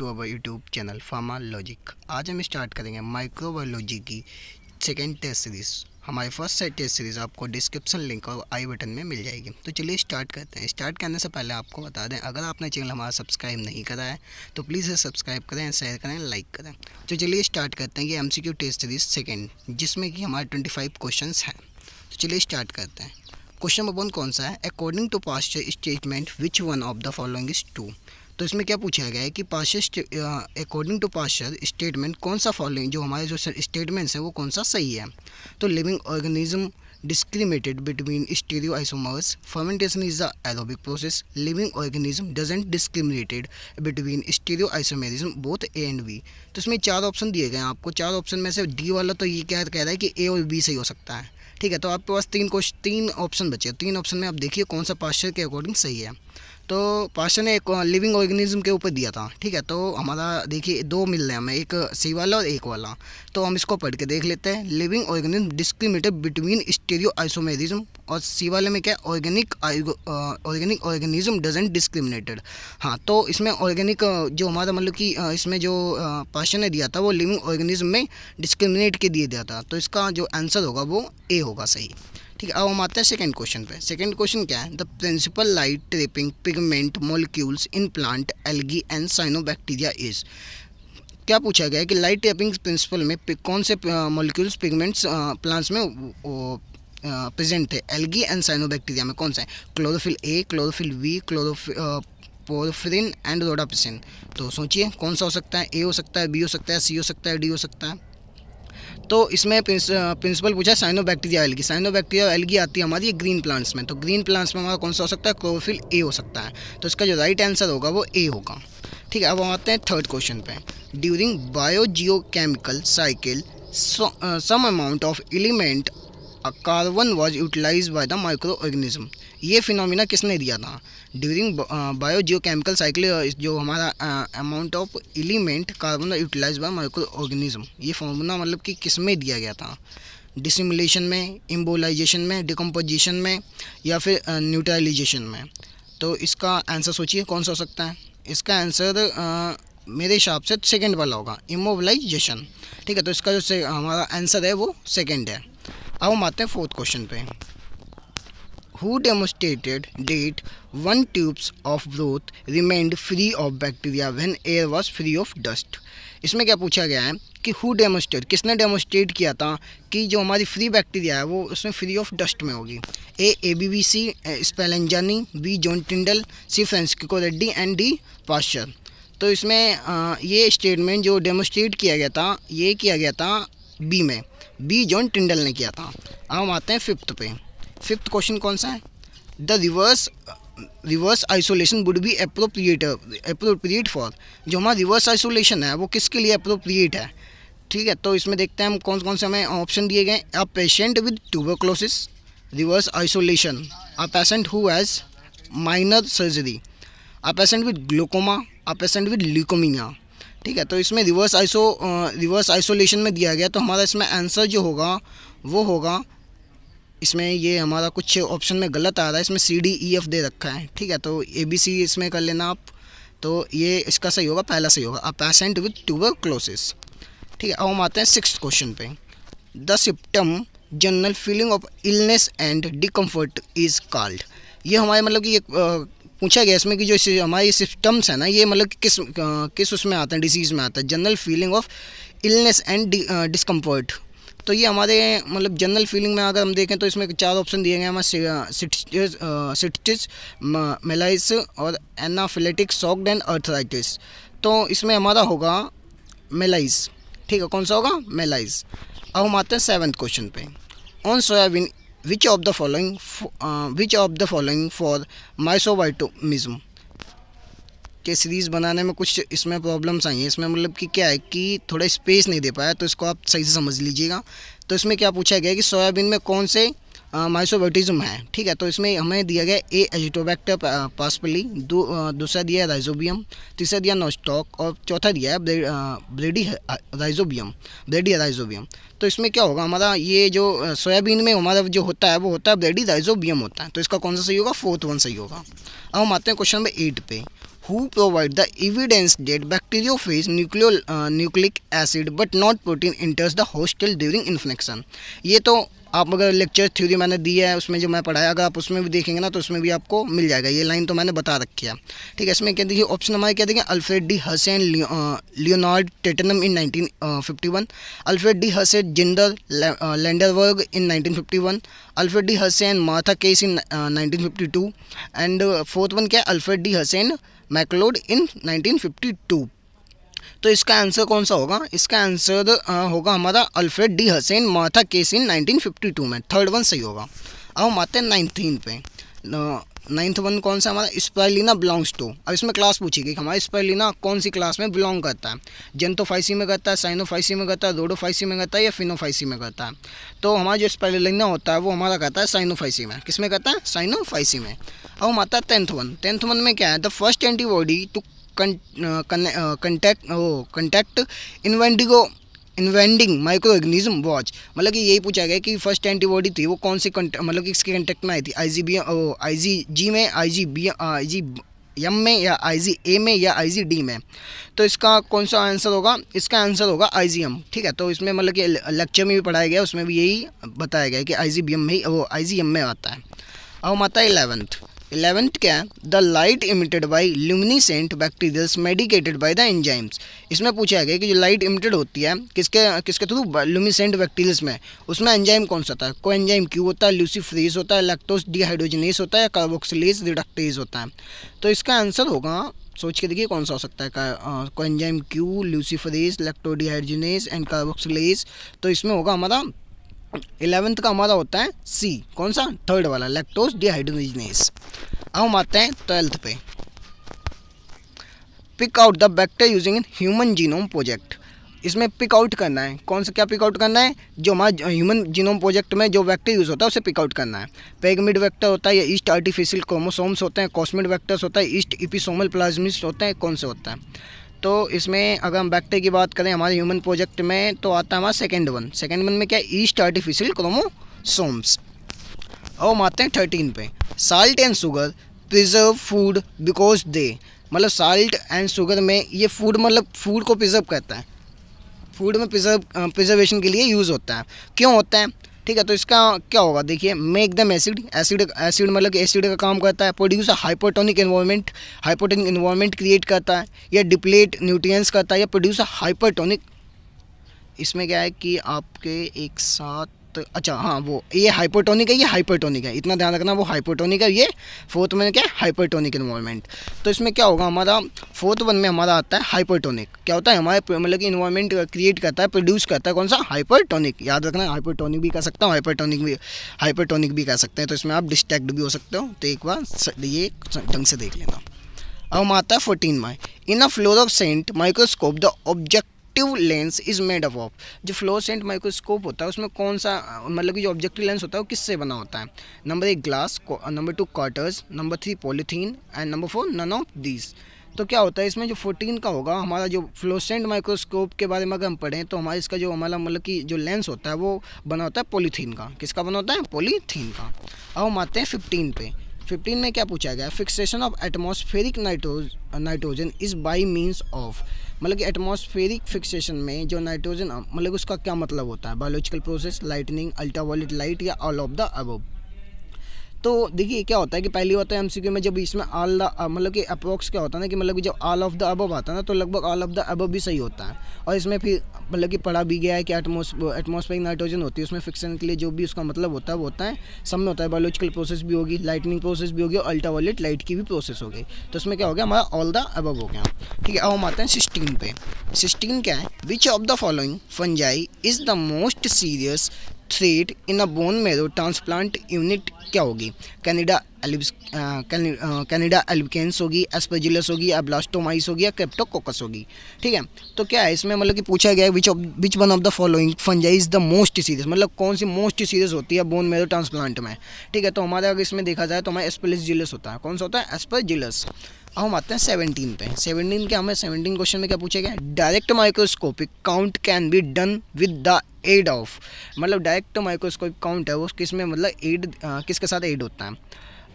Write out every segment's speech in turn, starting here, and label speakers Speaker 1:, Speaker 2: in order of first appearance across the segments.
Speaker 1: to our YouTube channel pharma logic आज हम start करेंगे माइक्रोबायोलॉजी की सेकेंड टेस्ट सीरीज़ हमारी फर्स्ट टेस्ट सीरीज़ आपको डिस्क्रिप्शन लिंक और आई बटन में मिल जाएगी तो चलिए स्टार्ट करते हैं स्टार्ट करने से पहले आपको बता दें अगर आपने चैनल हमारा सब्सक्राइब नहीं करा है तो प्लीज़ सब्सक्राइब करें शेयर करें लाइक करें तो चलिए स्टार्ट करते हैं ये एम टेस्ट सीरीज़ सेकेंड जिसमें कि हमारे ट्वेंटी फाइव क्वेश्चन हैं तो चलिए स्टार्ट करते हैं क्वेश्चन नंबर वन कौन सा है according to past statement which one of the following is to तो इसमें क्या पूछा गया है कि partial according to past statement कौन सा फॉलोइंग जो हमारे जो स्टेटमेंट्स हैं वो कौन सा सही है तो living organism discriminated between stereo isomers fermentation is the aerobic process living organism doesn't discriminated between stereo isomerism both A and B तो इसमें चार ऑप्शन दिए गए हैं आपको चार ऑप्शन में से डी वाला तो ये क्या कह रहा है कि ए और बी सही हो सकता है ठीक है तो आपके पास तीन क्वेश्चन तीन ऑप्शन बचे तीन ऑप्शन में आप देखिए कौन सा पास्चर के अकॉर्डिंग सही है तो पास्चर ने एक लिविंग ऑर्गेनिज्म के ऊपर दिया था ठीक है तो हमारा देखिए दो मिल रहे हैं हमें एक सी वाला और एक वाला तो हम इसको पढ़ के देख लेते हैं living organism discriminate between stereo isomerism और सी वाले में क्या organic organic organism doesn't discriminated हाँ तो इसमें ऑर्गेनिक जो हमारा मतलब कि इसमें जो पास्चर ने दिया था वो लिविंग ऑर्गेनिज्म में डिस्क्रिमिनेट के दिए दिया था तो इसका जो आंसर होगा वो ए होगा सही ठीक है अब हम आते हैं सेकेंड क्वेश्चन पे सेकेंड क्वेश्चन क्या है the principal light trapping pigment molecules in plant algae and cyanobacteria is क्या पूछा गया है कि लाइट ट्रिपिंग प्रिंसिपल में कौन से मोलिक्यूल्स पिगमेंट्स प्लांट्स में प्रेजेंट थे एल्गी एंड साइनोबैक्टीरिया में कौन सा है chlorophyll A chlorophyll V chlorophyll porphyrin and rhodopsin तो सोचिए कौन सा हो सकता है ए हो सकता है बी हो सकता है सी हो सकता है डी हो सकता है तो इसमें प्रिंसिपल पूछा cyanobacteria algae cyanobacteria algae आती है हमारी ग्रीन प्लांट्स में तो ग्रीन प्लांट्स में हमारा कौन सा हो सकता है क्लोरोफिल ए हो सकता है तो इसका जो राइट आंसर होगा वो ए होगा ठीक है अब हम आते हैं थर्ड क्वेश्चन पे during biogeochemical cycle some amount of element carbon was utilize by the microorganism ये फिनोमिना किसने दिया था ड्यूरिंग बायो केमिकल साइकिल जो हमारा amount of element carbon utilize by microorganism ये फॉर्मूला मतलब कि किस में दिया गया था डिसिमुलेशन में इम्बोलाइजेशन में डिकम्पोजिशन में या फिर न्यूट्रलाइजेशन uh, में तो इसका आंसर सोचिए कौन सा हो सकता है इसका आंसर uh, मेरे हिसाब से सेकेंड वाला होगा इमोबलाइजेशन ठीक है तो इसका जो हमारा आंसर है वो सेकेंड है अब हम आते हैं फोर्थ क्वेश्चन पे who demonstrated that one tubes of growth remained free of bacteria when air was free of dust इसमें क्या पूछा गया है कि हु demonstrated किसने डेमोस्ट्रेट किया था कि जो हमारी फ्री बैक्टीरिया है वो उसमें फ्री ऑफ डस्ट में होगी A A B B C Spallanzani B John Tyndall C Francesco Redi and D Pasteur तो इसमें आ, ये स्टेटमेंट जो डेमोस्ट्रेट किया गया था ये किया गया था बी में बी जॉन टिंडल ने किया था अब हम आते हैं फिफ्थ पे फिफ्थ क्वेश्चन कौन सा है the reverse reverse isolation would be appropriate appropriate for जो हमारा रिवर्स आइसोलेशन है वो किसके लिए अप्रोप्रिएट है ठीक है तो इसमें देखते हैं हम कौन कौन से हमें ऑप्शन दिए गए a patient with tuberculosis reverse isolation a patient who has minor surgery a patient with glaucoma a patient with leukaemia ठीक है तो इसमें रिवर्स आइसो रिवर्स आइसोलेशन में दिया गया तो हमारा इसमें आंसर जो होगा वो होगा इसमें ये हमारा कुछ ऑप्शन में गलत आ रहा है इसमें सी डी ई एफ दे रखा है ठीक है तो ए बी सी इसमें कर लेना आप तो ये इसका सही होगा पहला सही होगा a patient with tuberculosis ठीक है अब हम आते हैं सिक्स क्वेश्चन पे the symptom general feeling of illness and discomfort is called ये हमारे मतलब कि एक पूछा गया इसमें कि जो हमारे सिस्टम्स हैं ना ये मतलब कि किस किस उसमें आता है डिजीज में आता है general feeling of illness and discomfort तो ये हमारे मतलब जनरल फीलिंग में अगर हम देखें तो इसमें चार ऑप्शन दिए गए हमारे सिटिस uh, मेलाइस और एनाफिलेटिक सॉक्ड एंड अर्थराइटिस तो इसमें हमारा होगा मेलाइस ठीक है कौन सा होगा मेलाइस अब हम आते हैं सेवन्थ क्वेश्चन पे on soybean which of the following which of the following for माइसोबाइटोमिज्म के सीरीज़ बनाने में कुछ इसमें प्रॉब्लम्स आई हैं इसमें मतलब कि क्या है कि थोड़ा स्पेस नहीं दे पाया तो इसको आप सही से समझ लीजिएगा तो इसमें क्या पूछा गया कि सोयाबीन में कौन से माइसोबोटिज्म है ठीक है तो इसमें हमें दिया गया ए एजिटोबैक्टर पासपली दूसरा दिया है राइजोबियम तीसरा दिया नोस्टॉक और चौथा दिया है ब्रेडी राइजोबियम ब्रेडी राइजोबियम तो इसमें क्या होगा हमारा ये जो सोयाबीन में हमारा जो होता है वो होता है ब्रेडी राइजोबियम होता है तो इसका कौन सा सही होगा फोर्थ वन सही होगा अब हम आते हैं क्वेश्चन नंबर एट पे who provide the evidence that bacteriophage nucleol, uh, nucleic acid but not protein enters the host till during infection ये तो आप अगर लेक्चर थ्योरी मैंने दी है उसमें जो मैं पढ़ाया अगर आप उसमें भी देखेंगे ना तो उसमें भी आपको मिल जाएगा ये लाइन तो मैंने बता रखी है ठीक है इसमें क्या देखिए ऑप्शन हमारे क्या देखें Alfred D Hershey and Leonard Tatum in 1951 Alfred D Hershey Zinder Lederberg in nineteen Alfred D Hershey and Martha Chase in nineteen and fourth one क्या है Alfred D Hershey MacLeod in 1952 तो इसका answer कौन सा होगा इसका answer होगा हमारा अल्फ्रेड डी हसैन माथा केस इन 1952 में थर्ड वन सही होगा अब हम आते हैं नाइन्थीन पे नाइन्थ वन कौन सा हमारा स्पाइलिना बिलोंग्स टू अब इसमें क्लास पूछी गई हमारा स्पाइलिना कौन सी क्लास में बिलोंग करता है जेंटोफाइसी में करता है साइनोफाइसी में करता है रोडोफाइसी में करता है या फिनोफाइसी में करता है तो हमारा जो स्पाइलिना होता है वो हमारा कहता है साइनोफाइसी में किस में करता है साइनोफाइसी में अब हम आता है टेंथ वन टेंथ वन में क्या है the first antibody to contact O contact invading invading microorganism watch मतलब कि यही पूछा गया कि फर्स्ट एंटीबॉडी थी वो कौन सी मतलब कि इसके कंटेक्ट में आई थी आई जी बी ओ आई जी जी में आई G B I G M में या आई जी ए में या आई जी डी में तो इसका कौन सा आंसर होगा इसका आंसर होगा आई जी एम ठीक है तो इसमें मतलब कि लेक्चर में भी पढ़ाया गया उसमें भी यही बताया गया कि आई जी बी एम में ही वो आई जी एम में आता है अब हम आता है इलेवंथ इलेवेंथ क्या है the light emitted by luminescent bacterials medicated by the enzymes इसमें पूछा गया कि जो लाइट इमिटेड होती है किसके किसके थ्रू ल्यूमिनीसेंट बैक्टीरियल्स में उसमें एंजाइम कौन सा होता है को एंजाइम क्यू होता है ल्यूसीफ्रीज होता है लैक्टोस डिहाइड्रोजनेस होता है या कार्बोक्सिलेज रिडक्टेज होता है तो इसका आंसर होगा सोच के देखिए कौन सा हो सकता है enzyme Q luciferase lactodehydrogenase and carboxylase तो इसमें होगा हमारा इलेवेंथ का हमारा होता है सी कौन सा थर्ड वाला लैक्टोज डिहाइड्रोजनेस अब हम आते हैं ट्वेल्थ पे pick out the vector using in human genome project इसमें पिक आउट करना है कौन सा क्या पिक आउट करना है जो हमारा ह्यूमन जीनोम प्रोजेक्ट में जो वैक्टर यूज़ होता है उसे पिक आउट करना है पेगमिड वैक्टर होता है या ईस्ट आर्टिफिशियल क्रोमोसोम्स होते हैं कॉस्मिड वैक्टर्स होता है ईस्ट इपिसोमल प्लाज्मिस्ट होते हैं कौन से होता है तो इसमें अगर हम बैक्टे की बात करें हमारे ह्यूमन प्रोजेक्ट में तो आता है हमारा सेकेंड वन सेकेंड वन में क्या ईस्ट आर्टिफिशियल क्रोमोसोम्स और हम आते हैं थर्टीन पे salt and sugar preserve food because they मतलब साल्ट एंड शुगर में ये फूड मतलब फूड को प्रिजर्व करता है फूड में प्रिजर्व प्रिजर्वेशन के लिए यूज़ होता है क्यों होता है ठीक है तो इसका क्या होगा देखिए मैं एकदम एसिड एसिड एसिड मतलब एसिड का काम करता है produce hypotonic environment hypotonic environment create करता है या डिप्लेट न्यूट्रिएंट्स करता है या प्रोड्यूस हाइपोटोनिक इसमें क्या है कि आपके एक साथ तो अच्छा हाँ वो ये हाइपोटोनिक है ये हाइपोटोनिक है इतना ध्यान रखना वो हाइपोटोनिक है ये फोर्थ में क्या हाइपोटोनिक इन्वायरमेंट तो इसमें क्या होगा हमारा फोर्थ वन में हमारा आता है हाइपोटोनिक क्या होता है हमारे मतलब कि इन्वायरमेंट क्रिएट करता है प्रोड्यूस करता है कौन सा हाइपोटोनिक याद रखना हाइपोटोनिक भी कर सकता हूँ हाइपोटोनिक भी हाइपोटोनिक भी कर सकते हैं तो इसमें आप डिस्ट्रैक्ट भी हो सकते हो तो एक बार ये ढंग से देख लेना अब हम आता है fourteen my in a fluorescent microscope the object objective lens is made up of जो फ्लोसेंट माइक्रोस्कोप होता है उसमें कौन सा मतलब कि जो ऑब्जेक्टिव लेंस होता है वो किससे बना होता है नंबर एक glass number two quartz number three polythene and number four none of these तो क्या होता है इसमें जो फोर्टीन का होगा हमारा जो फ्लोसेंट माइक्रोस्कोप के बारे में अगर हम पढ़ें तो हमारा इसका जो हमारा मतलब कि जो लेंस होता है वो बना होता है पॉलीथीन का किसका बना होता है पॉलीथीन का अब हम आते हैं फिफ्टीन पे फिफ्टीन में क्या पूछा गया fixation of atmospheric nitrogen nitrogen is by means of मतलब कि एटमॉस्फेरिक फिक्सेशन में जो नाइट्रोजन मतलब उसका क्या मतलब होता है biological process lightning ultraviolet light या ऑल ऑफ द अबव तो देखिए क्या होता है कि पहली होता है एमसीक्यू में जब इसमें ऑल द मतलब कि अप्रोक्स क्या होता है ना कि मतलब कि जब ऑल ऑफ द अबव आता है ना तो लगभग ऑल ऑफ द अबव भी सही होता है और इसमें फिर मतलब कि पढ़ा भी गया है कि एटमोसफेरिक नाइट्रोजन होती है उसमें फिक्सन के लिए जो भी उसका मतलब होता है वो होता है सब में होता है बायोलॉजिकल प्रोसेस भी होगी लाइटनिंग प्रोसेस भी होगी अल्ट्रा वॉलेट लाइट की भी प्रोसेस हो गई तो उसमें क्या हो गया हमारा ऑल द अबव हो गया ठीक है अब हम आते हैं सिस्टीन पे सिस्टीन क्या है which of the following fungi is the most serious threat in a bone marrow transplant unit क्या होगी कैनेडा कैनिडा एल्बिकेंस होगी एस्पेजिलस होगी या ब्लास्टोमाइस होगी या क्रेप्टोकोकस होगी ठीक है तो क्या है इसमें मतलब कि पूछा गया है which which one of the following fungi is the most serious मतलब कौन सी मोस्ट सीरियस होती है बोन मेरो ट्रांसप्लांट में ठीक है तो हमारे अगर इसमें देखा जाए तो हमारा एस्पेलिस होता है कौन सा होता है एस्पेजिलस अब हम आते हैं सेवनटीन पे सेवनटीन के हमें सेवनटीन क्वेश्चन में क्या पूछा गया direct microscopic count can be done with the aid of मतलब डायरेक्ट माइक्रोस्कोपिक काउंट है वो किस में मतलब एड किसके साथ एड होता है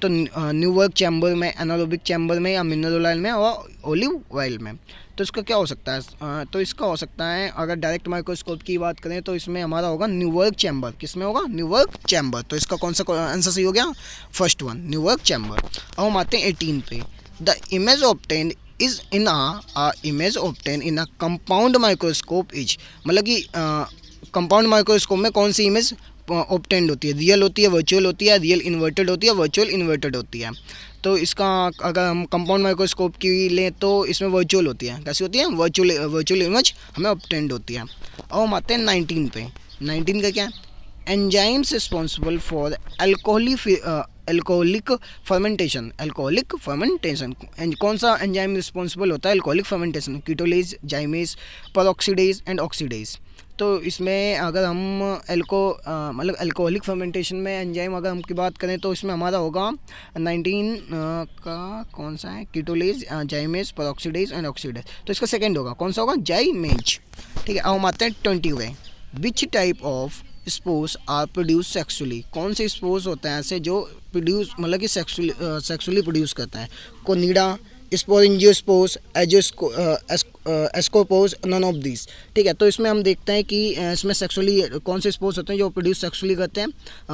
Speaker 1: तो न्यू वर्क चैम्बर में एनारोबिक चैम्बर में या मिनरल ऑयल में और ओलिव ऑयल में तो इसका क्या हो सकता है तो इसका हो सकता है अगर डायरेक्ट माइक्रोस्कोप की बात करें तो इसमें हमारा होगा न्यू वर्क चैम्बर किस में होगा न्यू वर्क चैम्बर तो इसका कौन सा आंसर सही हो गया फर्स्ट वन न्यू वर्क चैम्बर अब हम आते हैं एटीन पे the image obtained is in ah image obtained in a compound microscope is मतलब कि कंपाउंड माइक्रोस्कोप में कौन सी इमेज ऑप्टेंड होती है रियल होती है वर्चुअल होती है रियल इन्वर्टेड होती है वर्चुअल इन्वर्टेड होती है तो इसका अगर हम कंपाउंड माइक्रोस्कोप की लें तो इसमें वर्चुअल होती है कैसी होती है वर्चुअल वर्चुअल इमेज हमें ऑप्टेंड होती है और हम आते हैं नाइनटीन पे नाइनटीन का क्या है enzymes responsible for alcoholic alcoholic fermentation alcoholic fermentation कौन सा एंजाइम रिस्पॉन्सिबल होता है alcoholic fermentation ketolase zymase peroxidase and oxidase तो इसमें अगर हम एल्को मतलब एल्कोहलिक फर्मेंटेशन में एंजाइम अगर हम की बात करें तो इसमें हमारा होगा नाइनटीन का कौन सा है ketolase zymase peroxidase and oxidase तो इसका सेकेंड होगा कौन सा होगा जाइमेज ठीक है अब हम आते हैं twenty way which type of spores are produce sexually कौन से स्पोर्स होते हैं ऐसे जो प्रोड्यूस मतलब कि सेक्सुअली प्रोड्यूस करते हैं कोनीडा स्पोरेंजियो स्पोर्स एजो एस्कोपोज नन ऑफ दिस ठीक है तो इसमें हम देखते हैं कि इसमें सेक्सुअली कौन से स्पोर्स होते हैं जो प्रोड्यूस सेक्सुअली करते हैं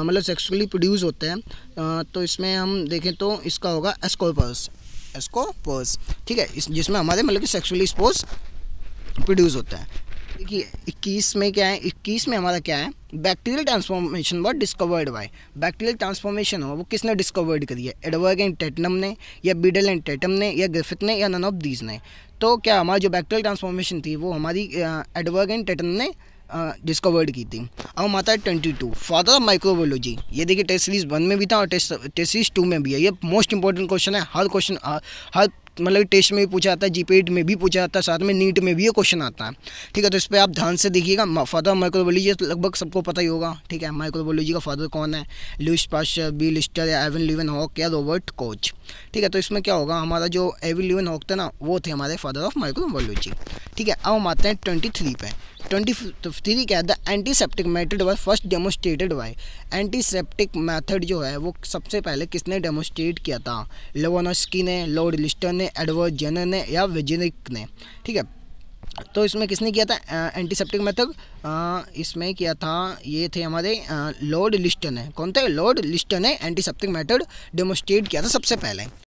Speaker 1: मतलब सेक्सुअली प्रोड्यूस होते हैं तो इसमें हम देखें तो इसका होगा एस्कोपर्स एस्कोपर्स ठीक है इस जिसमें हमारे मतलब कि सेक्सुअली स्पोर्स प्रोड्यूस होता है देखिए इक्कीस में क्या है इक्कीस में हमारा क्या है bacterial transformation was discovered by bacterial transformation वो किसने डिस्कवर्ड करी है एडवर्ग एंड टेटनम ने या बीडल एंड टेटम ने या ग्रिफिथ ने या नन ऑफ दीज ने तो क्या हमारी जो बैक्टीरियल ट्रांसफॉर्मेशन थी वो हमारी एडवर्ग एंड टेटम ने डिस्कवर्ड की थी अब हम आता है twenty two father of microbiology ये देखिए टेस्ट सीरीज वन में भी था और टेस्ट टेस्ट सीरीज टू में भी है ये मोस्ट इंपॉर्टेंट क्वेश्चन है हर क्वेश्चन हर मतलब टेस्ट में भी पूछा जाता है जीपेड में भी पूछा जाता है साथ में नीट में भी ये क्वेश्चन आता है ठीक है तो इस पर आप ध्यान से देखिएगा फादर माइक्रोबोलॉजी लगभग सबको पता ही होगा ठीक है माइक्रोबोलॉजी का फादर कौन है लुइस पाश बी लिस्टर या एवन लिवन हॉक या रॉबर्ट कोच ठीक है तो इसमें क्या होगा हमारा जो एवन लिवन हॉक था ना वो थे हमारे फादर ऑफ माइक्रोबोलॉजी ठीक है अब हम आते हैं ट्वेंटी थ्री पे ट्वेंटी क्या है antiseptic method was first demonstrated by antiseptic method जो है वो सबसे पहले किसने डेमोस्ट्रेट किया था लेवोनस्की ने लॉर्ड लिस्टर ने एडवर्ड जेनर ने या वेजेनिक ने ठीक है तो इसमें किसने किया था एंटीसेप्टिक मेथड इसमें किया था ये थे हमारे लॉर्ड लिस्टन ने कौन थे लॉर्ड लिस्टन ने एंटीसेप्टिक मेथड डेमोस्ट्रेट किया था सबसे पहले